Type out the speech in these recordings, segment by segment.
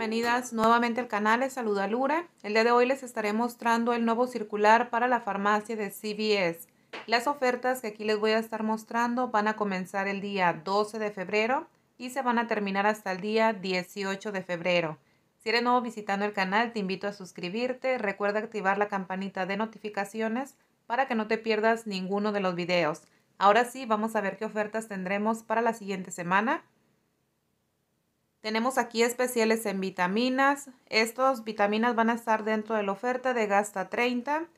bienvenidas nuevamente al canal, les saluda Lura. El día de hoy les estaré mostrando el nuevo circular para la farmacia de CVS. Las ofertas que aquí les voy a estar mostrando van a comenzar el día 12 de febrero y se van a terminar hasta el día 18 de febrero. Si eres nuevo visitando el canal, te invito a suscribirte. Recuerda activar la campanita de notificaciones para que no te pierdas ninguno de los videos. Ahora sí, vamos a ver qué ofertas tendremos para la siguiente semana. Tenemos aquí especiales en vitaminas. Estas vitaminas van a estar dentro de la oferta de gasta 30.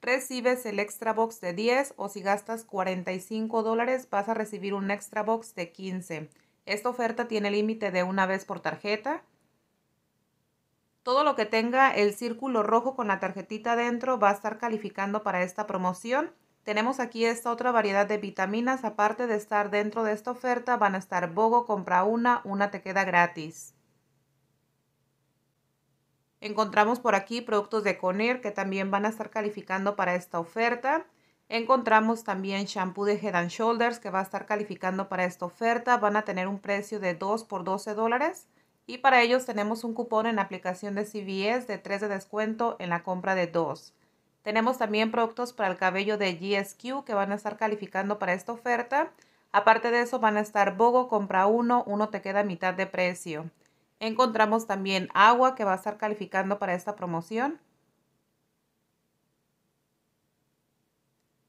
Recibes el extra box de 10 o si gastas 45 dólares vas a recibir un extra box de 15. Esta oferta tiene límite de una vez por tarjeta. Todo lo que tenga el círculo rojo con la tarjetita dentro va a estar calificando para esta promoción. Tenemos aquí esta otra variedad de vitaminas, aparte de estar dentro de esta oferta, van a estar Bogo, compra una, una te queda gratis. Encontramos por aquí productos de Conair que también van a estar calificando para esta oferta. Encontramos también shampoo de Head and Shoulders que va a estar calificando para esta oferta. Van a tener un precio de 2 por 12 dólares. Y para ellos tenemos un cupón en aplicación de CVS de 3 de descuento en la compra de 2. Tenemos también productos para el cabello de GSQ que van a estar calificando para esta oferta. Aparte de eso van a estar Bogo, compra uno, uno te queda a mitad de precio. Encontramos también agua que va a estar calificando para esta promoción.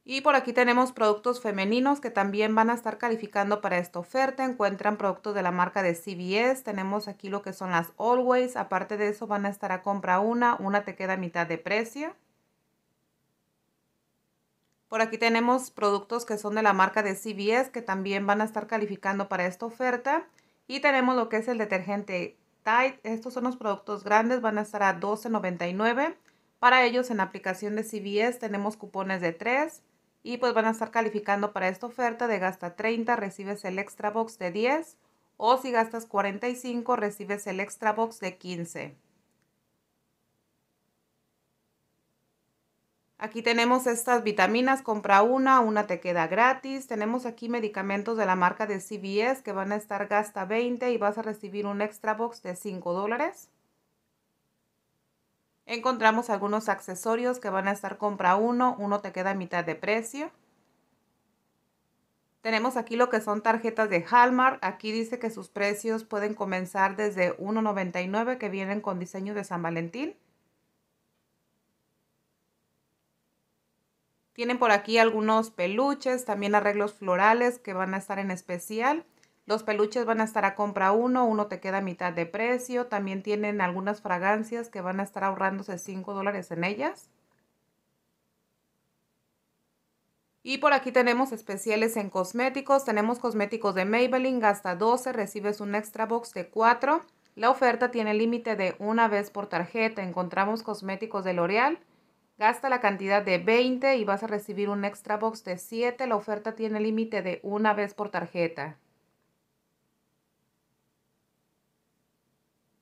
Y por aquí tenemos productos femeninos que también van a estar calificando para esta oferta. Encuentran productos de la marca de CBS. Tenemos aquí lo que son las Always. Aparte de eso van a estar a compra una, una te queda a mitad de precio. Por aquí tenemos productos que son de la marca de CBS que también van a estar calificando para esta oferta. Y tenemos lo que es el detergente Tide. Estos son los productos grandes, van a estar a $12.99. Para ellos en aplicación de CBS tenemos cupones de 3 y pues van a estar calificando para esta oferta de gasta 30, recibes el extra box de 10 o si gastas 45 recibes el extra box de 15. Aquí tenemos estas vitaminas, compra una, una te queda gratis. Tenemos aquí medicamentos de la marca de CVS que van a estar gasta 20 y vas a recibir un extra box de 5 dólares. Encontramos algunos accesorios que van a estar compra uno, uno te queda a mitad de precio. Tenemos aquí lo que son tarjetas de Hallmark. Aquí dice que sus precios pueden comenzar desde $1.99 que vienen con diseño de San Valentín. Tienen por aquí algunos peluches, también arreglos florales que van a estar en especial. Los peluches van a estar a compra uno, uno te queda a mitad de precio. También tienen algunas fragancias que van a estar ahorrándose 5 dólares en ellas. Y por aquí tenemos especiales en cosméticos. Tenemos cosméticos de Maybelline, gasta 12, recibes un extra box de 4. La oferta tiene límite de una vez por tarjeta. Encontramos cosméticos de L'Oreal Gasta la cantidad de 20 y vas a recibir un extra box de 7. La oferta tiene límite de una vez por tarjeta.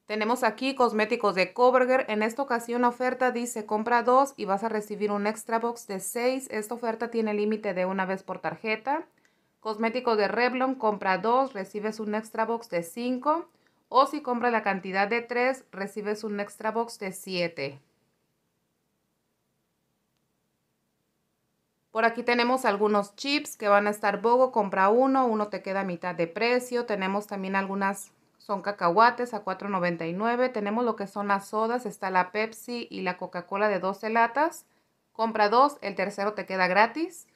Tenemos aquí cosméticos de Coverger. En esta ocasión la oferta dice compra 2 y vas a recibir un extra box de 6. Esta oferta tiene límite de una vez por tarjeta. Cosméticos de Revlon, compra 2, recibes un extra box de 5. O si compras la cantidad de 3, recibes un extra box de 7. Por aquí tenemos algunos chips que van a estar Bogo, compra uno, uno te queda a mitad de precio. Tenemos también algunas, son cacahuates a $4.99. Tenemos lo que son las sodas, está la Pepsi y la Coca-Cola de 12 latas. Compra dos, el tercero te queda gratis.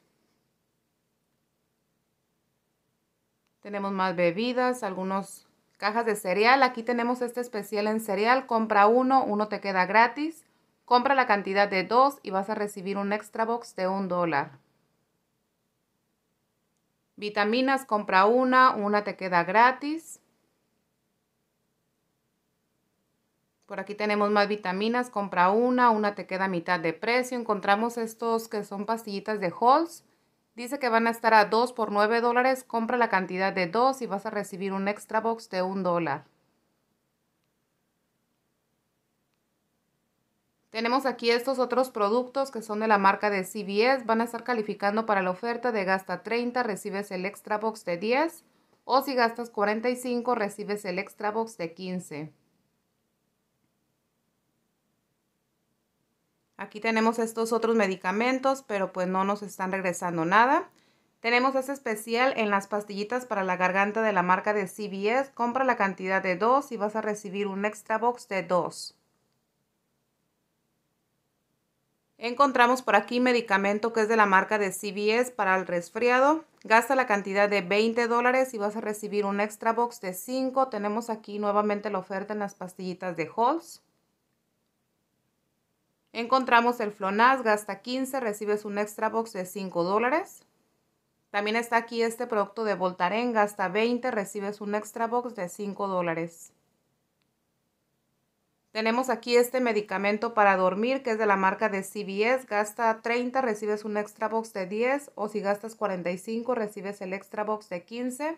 Tenemos más bebidas, algunas cajas de cereal. Aquí tenemos este especial en cereal, compra uno, uno te queda gratis. Compra la cantidad de dos y vas a recibir un extra box de un dólar. Vitaminas, compra una, una te queda gratis. Por aquí tenemos más vitaminas, compra una, una te queda a mitad de precio. Encontramos estos que son pastillitas de Halls. Dice que van a estar a 2 por 9 dólares, compra la cantidad de 2 y vas a recibir un extra box de 1 dólar. Tenemos aquí estos otros productos que son de la marca de CBS. Van a estar calificando para la oferta de gasta 30, recibes el extra box de 10. O si gastas 45, recibes el extra box de 15. Aquí tenemos estos otros medicamentos, pero pues no nos están regresando nada. Tenemos este especial en las pastillitas para la garganta de la marca de CBS. Compra la cantidad de 2 y vas a recibir un extra box de 2. Encontramos por aquí medicamento que es de la marca de CVS para el resfriado. Gasta la cantidad de 20 dólares y vas a recibir un extra box de 5. Tenemos aquí nuevamente la oferta en las pastillitas de Halls. Encontramos el Flonaz gasta 15, recibes un extra box de 5 dólares. También está aquí este producto de Voltaren, gasta 20, recibes un extra box de 5 dólares. Tenemos aquí este medicamento para dormir que es de la marca de CVS. Gasta 30, recibes un extra box de 10 o si gastas 45, recibes el extra box de 15.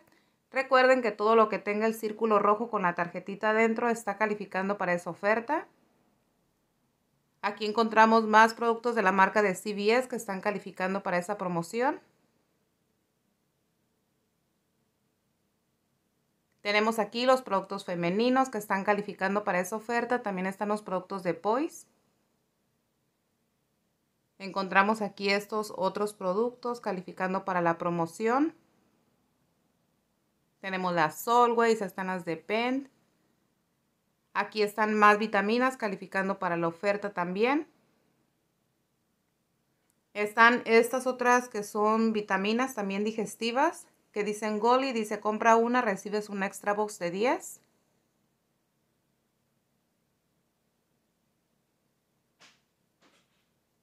Recuerden que todo lo que tenga el círculo rojo con la tarjetita adentro está calificando para esa oferta. Aquí encontramos más productos de la marca de CVS que están calificando para esa promoción. Tenemos aquí los productos femeninos que están calificando para esa oferta. También están los productos de Poise. Encontramos aquí estos otros productos calificando para la promoción. Tenemos las Solways, están las de Pent. Aquí están más vitaminas calificando para la oferta también. Están estas otras que son vitaminas también digestivas que dicen Goli, dice compra una, recibes una extra box de 10.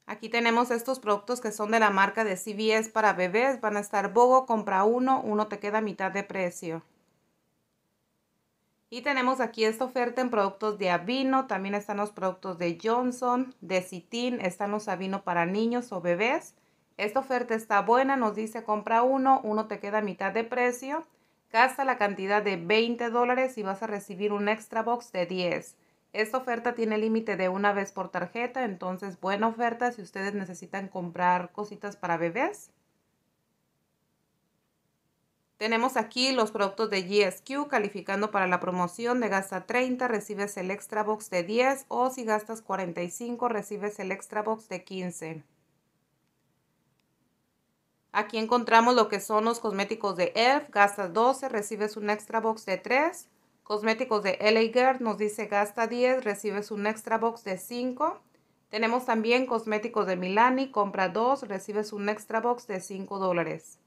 Aquí tenemos estos productos que son de la marca de CVS para bebés. Van a estar Bogo, compra uno, uno te queda a mitad de precio. Y tenemos aquí esta oferta en productos de Avino, también están los productos de Johnson, de Citin, están los Avino para niños o bebés. Esta oferta está buena, nos dice compra uno, uno te queda a mitad de precio, gasta la cantidad de 20 dólares y vas a recibir un extra box de 10. Esta oferta tiene límite de una vez por tarjeta, entonces buena oferta si ustedes necesitan comprar cositas para bebés. Tenemos aquí los productos de GSQ calificando para la promoción de gasta 30, recibes el extra box de 10 o si gastas 45 recibes el extra box de 15. Aquí encontramos lo que son los cosméticos de ELF, gastas 12, recibes un extra box de 3. Cosméticos de LA Girl nos dice gasta 10, recibes un extra box de 5. Tenemos también cosméticos de Milani, compra 2, recibes un extra box de 5 dólares.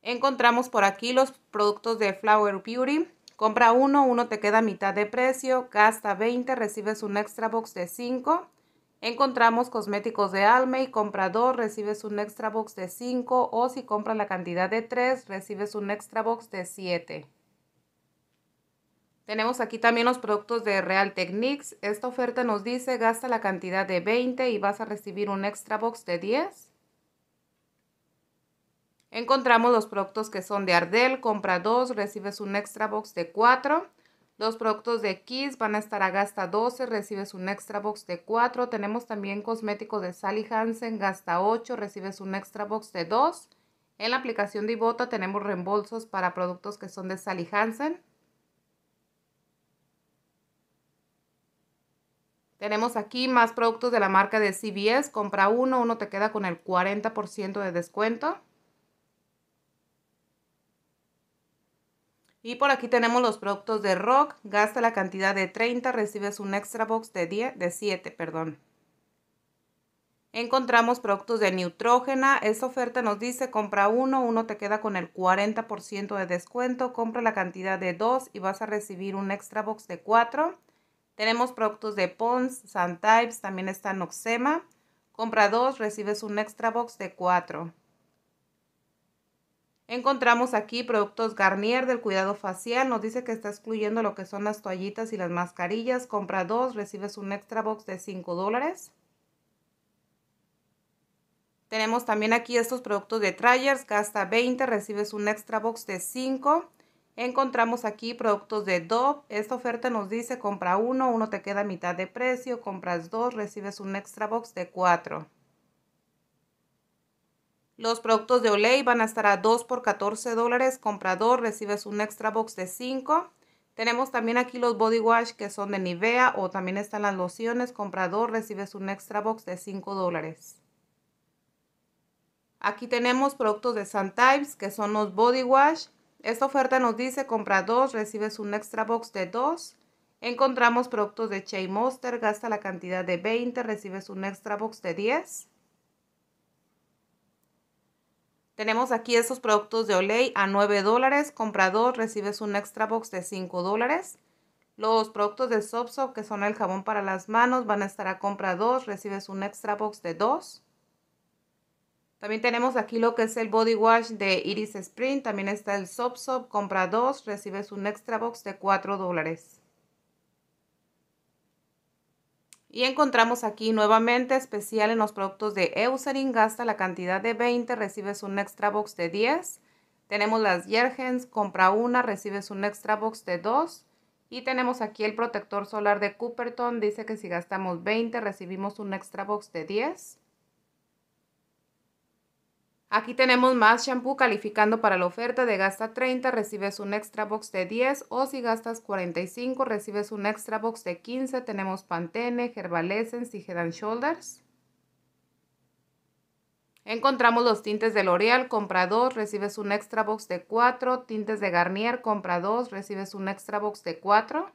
Encontramos por aquí los productos de Flower Beauty. Compra 1, 1 te queda a mitad de precio, gasta 20, recibes un extra box de 5. Encontramos cosméticos de Almay, y compra 2, recibes un extra box de 5 o si compras la cantidad de 3, recibes un extra box de 7. Tenemos aquí también los productos de Real Techniques. Esta oferta nos dice gasta la cantidad de 20 y vas a recibir un extra box de 10. Encontramos los productos que son de Ardell, compra 2, recibes un extra box de 4. Dos productos de Kiss van a estar a gasta 12, recibes un extra box de 4. Tenemos también cosméticos de Sally Hansen, gasta 8, recibes un extra box de 2. En la aplicación de Ibota tenemos reembolsos para productos que son de Sally Hansen. Tenemos aquí más productos de la marca de CBS. Compra uno, uno te queda con el 40% de descuento. Y por aquí tenemos los productos de Rock. Gasta la cantidad de 30, recibes un extra box de 10, de 7, perdón. Encontramos productos de Neutrógena. Esta oferta nos dice compra uno, uno te queda con el 40% de descuento. Compra la cantidad de 2 y vas a recibir un extra box de 4. Tenemos productos de Pons, Types también está Noxema. Compra 2, recibes un extra box de 4. Encontramos aquí productos Garnier del cuidado facial. Nos dice que está excluyendo lo que son las toallitas y las mascarillas. Compra dos, recibes un extra box de 5 dólares. Tenemos también aquí estos productos de Tryers. Gasta 20, recibes un extra box de 5. Encontramos aquí productos de Dove. Esta oferta nos dice compra uno, uno te queda a mitad de precio. Compras dos, recibes un extra box de 4. Los productos de Olay van a estar a 2 por 14 dólares. Comprador, recibes un extra box de 5. Tenemos también aquí los body wash que son de Nivea o también están las lociones. Comprador, recibes un extra box de 5 dólares. Aquí tenemos productos de Sun Types que son los body wash. Esta oferta nos dice compra 2, recibes un extra box de 2. Encontramos productos de Shea Monster, gasta la cantidad de 20, recibes un extra box de 10. Tenemos aquí estos productos de Olay a 9 dólares. Compra dos, recibes un extra box de 5 dólares. Los productos de Soap que son el jabón para las manos, van a estar a compra 2, recibes un extra box de 2. También tenemos aquí lo que es el body wash de Iris Spring, también está el Sopso, compra 2, recibes un extra box de 4 dólares. Y encontramos aquí nuevamente especial en los productos de Eucerin, gasta la cantidad de 20, recibes un extra box de 10. Tenemos las Jergens, compra una, recibes un extra box de 2. Y tenemos aquí el protector solar de Cooperton, dice que si gastamos 20 recibimos un extra box de 10. Aquí tenemos más shampoo calificando para la oferta de gasta 30, recibes un extra box de 10 o si gastas 45 recibes un extra box de 15. Tenemos Pantene, Herbal Essence y Head Shoulders. Encontramos los tintes de L'Oreal, compra 2, recibes un extra box de 4. Tintes de Garnier, compra 2, recibes un extra box de 4.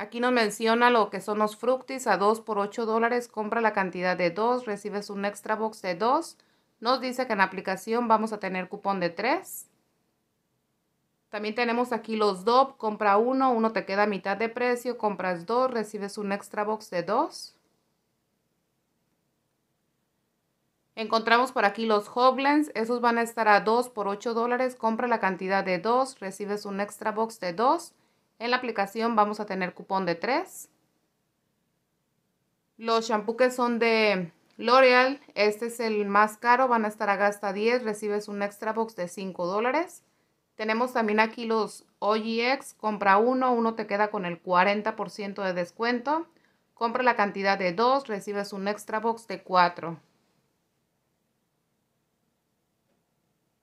Aquí nos menciona lo que son los fructis a 2 por 8 dólares. Compra la cantidad de 2, recibes un extra box de 2. Nos dice que en la aplicación vamos a tener cupón de 3. También tenemos aquí los DOP. Compra uno, uno te queda a mitad de precio. Compras dos, recibes un extra box de 2. Encontramos por aquí los Hoblins, Esos van a estar a 2 por 8 dólares. Compra la cantidad de 2, recibes un extra box de 2. En la aplicación vamos a tener cupón de 3. Los shampoos que son de L'Oreal, este es el más caro, van a estar a gasta 10, recibes un extra box de 5 dólares. Tenemos también aquí los OGX, compra uno, uno te queda con el 40% de descuento. Compra la cantidad de 2, recibes un extra box de 4.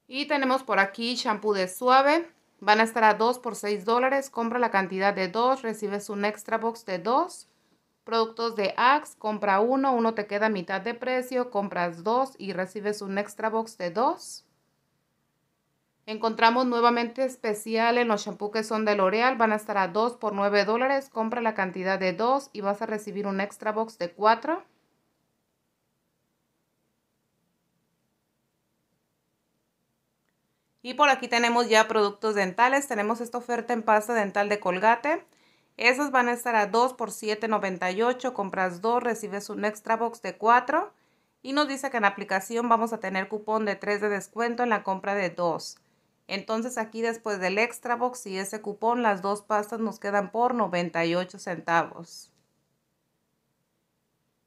Y tenemos por aquí shampoo de suave, Van a estar a 2 por 6 dólares. Compra la cantidad de 2, recibes un extra box de 2. Productos de Axe, compra 1, uno te queda a mitad de precio, compras 2 y recibes un extra box de 2. Encontramos nuevamente especial en los shampoos que son de L'Oreal, van a estar a 2 por 9 dólares, compra la cantidad de 2 y vas a recibir un extra box de 4. Y por aquí tenemos ya productos dentales. Tenemos esta oferta en pasta dental de Colgate. Esas van a estar a 2 por $7.98. Compras 2, recibes un extra box de 4. Y nos dice que en la aplicación vamos a tener cupón de 3 de descuento en la compra de 2. Entonces aquí después del extra box y ese cupón, las dos pastas nos quedan por 98 centavos.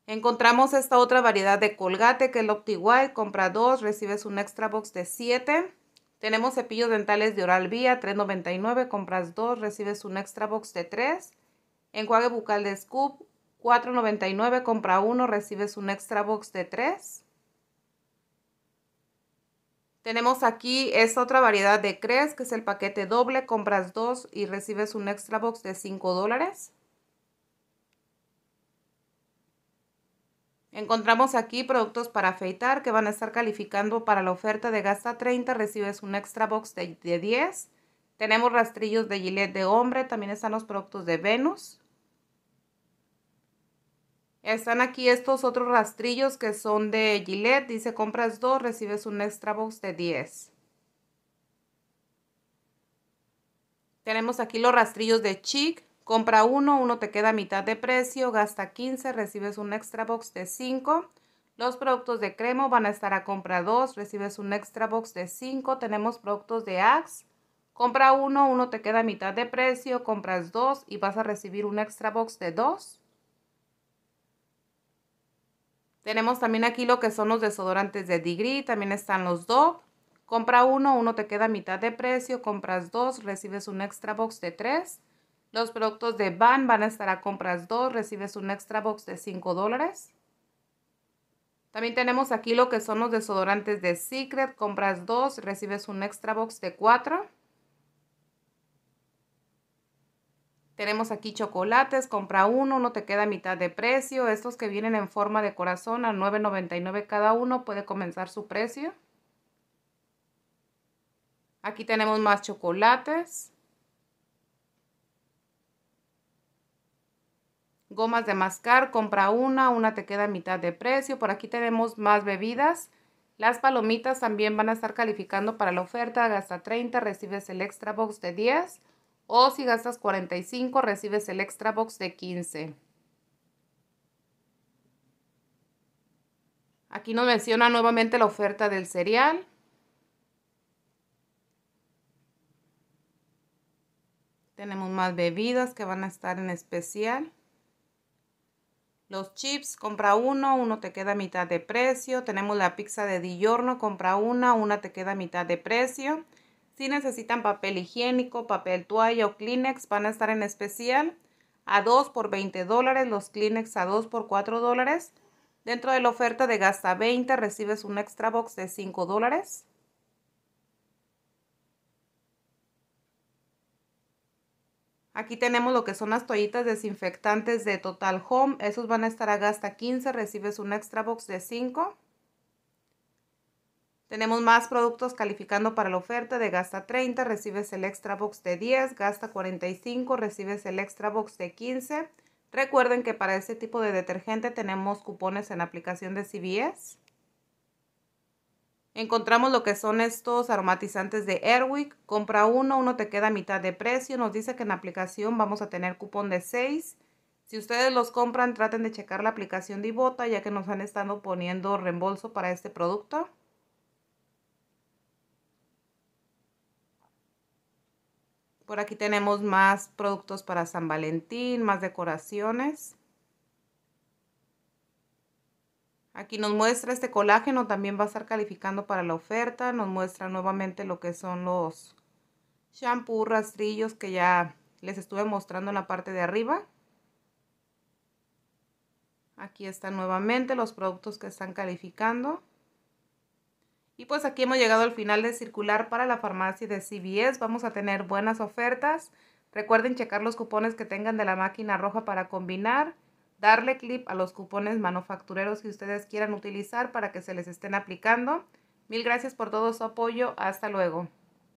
Encontramos esta otra variedad de colgate que es el Opti-White, Compra 2, recibes un extra box de 7. Tenemos cepillos dentales de Oral Vía, $3.99, compras dos, recibes un extra box de 3. Enjuague bucal de Scoop, $4.99, compra uno, recibes un extra box de 3. Tenemos aquí esta otra variedad de crees que es el paquete doble, compras dos y recibes un extra box de 5 dólares. Encontramos aquí productos para afeitar que van a estar calificando para la oferta de gasta 30, recibes un extra box de, 10. Tenemos rastrillos de Gillette de hombre, también están los productos de Venus. Están aquí estos otros rastrillos que son de Gillette, dice compras 2, recibes un extra box de 10. Tenemos aquí los rastrillos de Chic, Compra uno, uno te queda a mitad de precio, gasta 15, recibes un extra box de 5. Los productos de Cremo van a estar a compra 2, recibes un extra box de 5. Tenemos productos de Axe. Compra uno, uno te queda a mitad de precio, compras dos y vas a recibir un extra box de 2. Tenemos también aquí lo que son los desodorantes de Degree, también están los dos. Compra uno, uno te queda a mitad de precio, compras dos, recibes un extra box de 3. Los productos de Van van a estar a compras 2, recibes un extra box de 5 dólares. También tenemos aquí lo que son los desodorantes de Secret, compras 2, recibes un extra box de 4. Tenemos aquí chocolates, compra uno, no te queda mitad de precio. Estos que vienen en forma de corazón a $9.99 cada uno puede comenzar su precio. Aquí tenemos más chocolates. gomas de mascar, compra una, una te queda a mitad de precio. Por aquí tenemos más bebidas. Las palomitas también van a estar calificando para la oferta, gasta 30, recibes el extra box de 10 o si gastas 45 recibes el extra box de 15. Aquí nos menciona nuevamente la oferta del cereal. Tenemos más bebidas que van a estar en especial. Los chips, compra uno, uno te queda a mitad de precio. Tenemos la pizza de Diorno, compra una, una te queda a mitad de precio. Si necesitan papel higiénico, papel toalla o Kleenex, van a estar en especial a 2 por 20 dólares, los Kleenex a 2 por 4 dólares. Dentro de la oferta de gasta 20 recibes un extra box de 5 dólares. Aquí tenemos lo que son las toallitas desinfectantes de Total Home. Esos van a estar a gasta 15, recibes un extra box de 5. Tenemos más productos calificando para la oferta de gasta 30, recibes el extra box de 10, gasta 45, recibes el extra box de 15. Recuerden que para este tipo de detergente tenemos cupones en aplicación de CBS. Encontramos lo que son estos aromatizantes de Airwick. Compra uno, uno te queda a mitad de precio. Nos dice que en la aplicación vamos a tener cupón de 6. Si ustedes los compran, traten de checar la aplicación de Ibota, ya que nos han estado poniendo reembolso para este producto. Por aquí tenemos más productos para San Valentín, más decoraciones. Aquí nos muestra este colágeno, también va a estar calificando para la oferta. Nos muestra nuevamente lo que son los shampoo, rastrillos que ya les estuve mostrando en la parte de arriba. Aquí están nuevamente los productos que están calificando. Y pues aquí hemos llegado al final de circular para la farmacia de CBS. Vamos a tener buenas ofertas. Recuerden checar los cupones que tengan de la máquina roja para combinar darle clip a los cupones manufactureros que ustedes quieran utilizar para que se les estén aplicando. Mil gracias por todo su apoyo. Hasta luego.